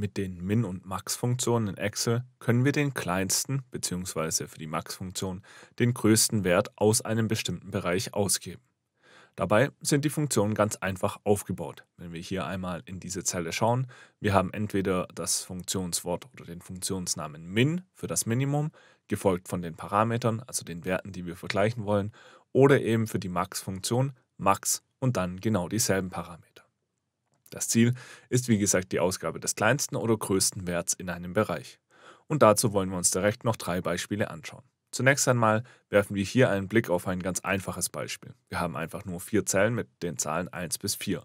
Mit den Min- und Max-Funktionen in Excel können wir den kleinsten bzw. für die Max-Funktion den größten Wert aus einem bestimmten Bereich ausgeben. Dabei sind die Funktionen ganz einfach aufgebaut. Wenn wir hier einmal in diese Zelle schauen, wir haben entweder das Funktionswort oder den Funktionsnamen min für das Minimum, gefolgt von den Parametern, also den Werten, die wir vergleichen wollen, oder eben für die Max-Funktion max und dann genau dieselben Parameter. Das Ziel ist wie gesagt die Ausgabe des kleinsten oder größten Werts in einem Bereich. Und dazu wollen wir uns direkt noch drei Beispiele anschauen. Zunächst einmal werfen wir hier einen Blick auf ein ganz einfaches Beispiel. Wir haben einfach nur vier Zellen mit den Zahlen 1 bis 4.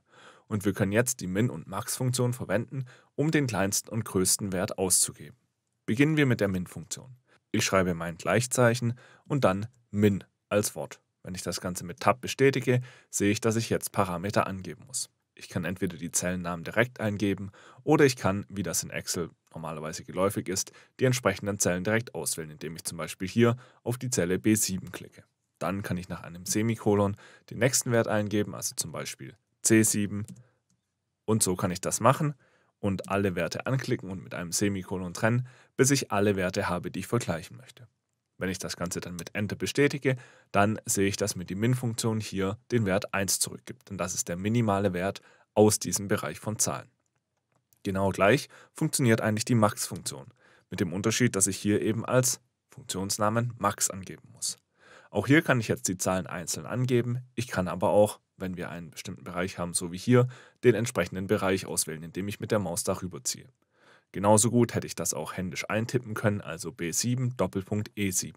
Und wir können jetzt die Min- und Max-Funktion verwenden, um den kleinsten und größten Wert auszugeben. Beginnen wir mit der Min-Funktion. Ich schreibe mein Gleichzeichen und dann Min als Wort. Wenn ich das Ganze mit Tab bestätige, sehe ich, dass ich jetzt Parameter angeben muss. Ich kann entweder die Zellennamen direkt eingeben oder ich kann, wie das in Excel normalerweise geläufig ist, die entsprechenden Zellen direkt auswählen, indem ich zum Beispiel hier auf die Zelle B7 klicke. Dann kann ich nach einem Semikolon den nächsten Wert eingeben, also zum Beispiel C7. Und so kann ich das machen und alle Werte anklicken und mit einem Semikolon trennen, bis ich alle Werte habe, die ich vergleichen möchte. Wenn ich das Ganze dann mit Enter bestätige, dann sehe ich, dass mir die Min-Funktion hier den Wert 1 zurückgibt. Denn das ist der minimale Wert aus diesem Bereich von Zahlen. Genau gleich funktioniert eigentlich die Max-Funktion, mit dem Unterschied, dass ich hier eben als Funktionsnamen Max angeben muss. Auch hier kann ich jetzt die Zahlen einzeln angeben. Ich kann aber auch, wenn wir einen bestimmten Bereich haben, so wie hier, den entsprechenden Bereich auswählen, indem ich mit der Maus darüber ziehe. Genauso gut hätte ich das auch händisch eintippen können, also B7 Doppelpunkt E7,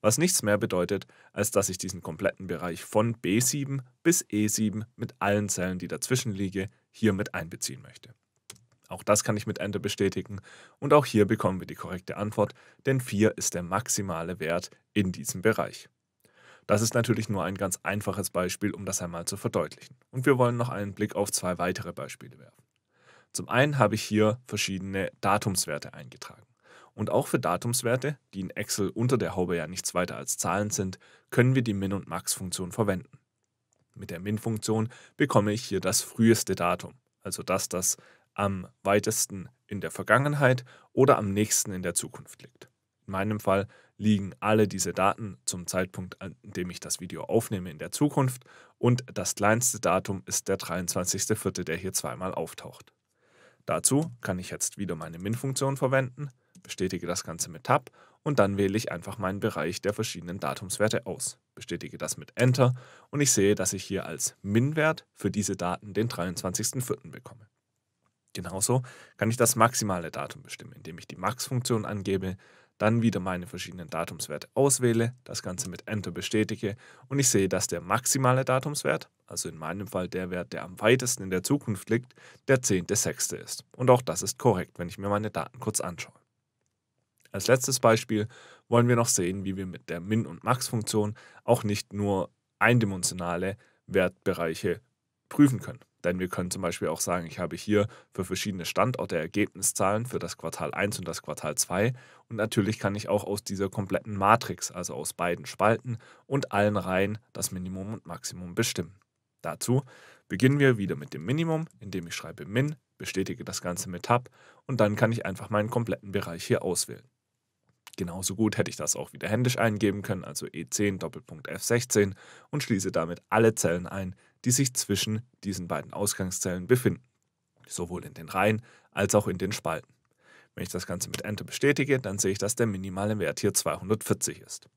was nichts mehr bedeutet, als dass ich diesen kompletten Bereich von B7 bis E7 mit allen Zellen, die dazwischen liegen, hier mit einbeziehen möchte. Auch das kann ich mit Enter bestätigen und auch hier bekommen wir die korrekte Antwort, denn 4 ist der maximale Wert in diesem Bereich. Das ist natürlich nur ein ganz einfaches Beispiel, um das einmal zu verdeutlichen. Und wir wollen noch einen Blick auf zwei weitere Beispiele werfen. Zum einen habe ich hier verschiedene Datumswerte eingetragen. Und auch für Datumswerte, die in Excel unter der Haube ja nichts weiter als Zahlen sind, können wir die Min- und Max-Funktion verwenden. Mit der Min-Funktion bekomme ich hier das früheste Datum, also das, das am weitesten in der Vergangenheit oder am nächsten in der Zukunft liegt. In meinem Fall liegen alle diese Daten zum Zeitpunkt, an dem ich das Video aufnehme, in der Zukunft und das kleinste Datum ist der 23.04., der hier zweimal auftaucht. Dazu kann ich jetzt wieder meine Min-Funktion verwenden, bestätige das Ganze mit Tab und dann wähle ich einfach meinen Bereich der verschiedenen Datumswerte aus, bestätige das mit Enter und ich sehe, dass ich hier als Min-Wert für diese Daten den 23.04. bekomme. Genauso kann ich das maximale Datum bestimmen, indem ich die Max-Funktion angebe, dann wieder meine verschiedenen Datumswerte auswähle, das Ganze mit Enter bestätige und ich sehe, dass der maximale Datumswert, also in meinem Fall der Wert, der am weitesten in der Zukunft liegt, der 10.6. ist. Und auch das ist korrekt, wenn ich mir meine Daten kurz anschaue. Als letztes Beispiel wollen wir noch sehen, wie wir mit der Min- und Max-Funktion auch nicht nur eindimensionale Wertbereiche prüfen können. Denn wir können zum Beispiel auch sagen, ich habe hier für verschiedene Standorte Ergebniszahlen für das Quartal 1 und das Quartal 2. Und natürlich kann ich auch aus dieser kompletten Matrix, also aus beiden Spalten und allen Reihen, das Minimum und Maximum bestimmen. Dazu beginnen wir wieder mit dem Minimum, indem ich schreibe min, bestätige das Ganze mit tab und dann kann ich einfach meinen kompletten Bereich hier auswählen. Genauso gut hätte ich das auch wieder händisch eingeben können, also E10 Doppelpunkt F16 und schließe damit alle Zellen ein, die sich zwischen diesen beiden Ausgangszellen befinden, sowohl in den Reihen als auch in den Spalten. Wenn ich das Ganze mit Enter bestätige, dann sehe ich, dass der minimale Wert hier 240 ist.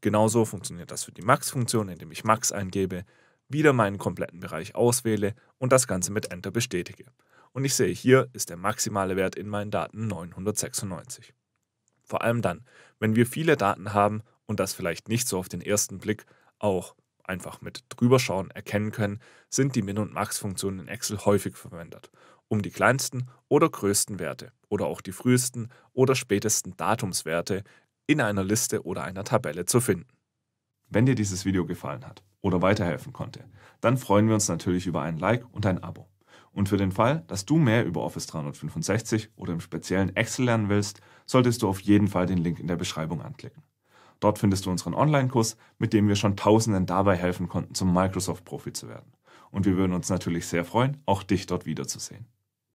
Genauso funktioniert das für die Max-Funktion, indem ich Max eingebe, wieder meinen kompletten Bereich auswähle und das Ganze mit Enter bestätige. Und ich sehe, hier ist der maximale Wert in meinen Daten 996. Vor allem dann, wenn wir viele Daten haben und das vielleicht nicht so auf den ersten Blick auch einfach mit Drüberschauen erkennen können, sind die Min- und Max-Funktionen in Excel häufig verwendet, um die kleinsten oder größten Werte oder auch die frühesten oder spätesten Datumswerte in einer Liste oder einer Tabelle zu finden. Wenn dir dieses Video gefallen hat oder weiterhelfen konnte, dann freuen wir uns natürlich über ein Like und ein Abo. Und für den Fall, dass du mehr über Office 365 oder im speziellen Excel lernen willst, solltest du auf jeden Fall den Link in der Beschreibung anklicken. Dort findest du unseren Online-Kurs, mit dem wir schon Tausenden dabei helfen konnten, zum Microsoft-Profi zu werden. Und wir würden uns natürlich sehr freuen, auch dich dort wiederzusehen.